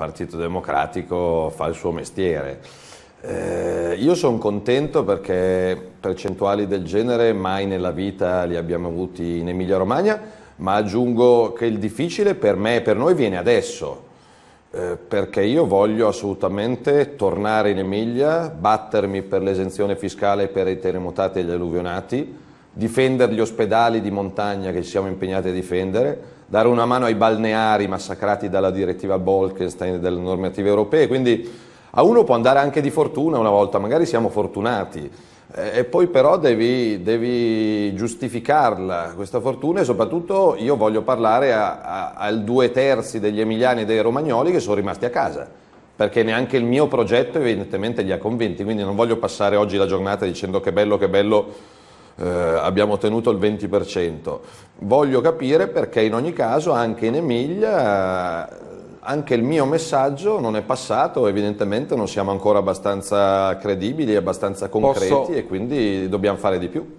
Partito Democratico fa il suo mestiere. Eh, io sono contento perché percentuali del genere mai nella vita li abbiamo avuti in Emilia Romagna, ma aggiungo che il difficile per me e per noi viene adesso, eh, perché io voglio assolutamente tornare in Emilia, battermi per l'esenzione fiscale per i terremotati e gli alluvionati, difendere gli ospedali di montagna che ci siamo impegnati a difendere, dare una mano ai balneari massacrati dalla direttiva Bolkestein e dalle normative europee, quindi a uno può andare anche di fortuna una volta, magari siamo fortunati, eh, e poi però devi, devi giustificarla questa fortuna e soprattutto io voglio parlare a, a, al due terzi degli emiliani e dei romagnoli che sono rimasti a casa perché neanche il mio progetto evidentemente li ha convinti, quindi non voglio passare oggi la giornata dicendo che bello, che bello eh, abbiamo ottenuto il 20%. Voglio capire perché in ogni caso anche in Emilia anche il mio messaggio non è passato, evidentemente non siamo ancora abbastanza credibili, abbastanza concreti Posso... e quindi dobbiamo fare di più.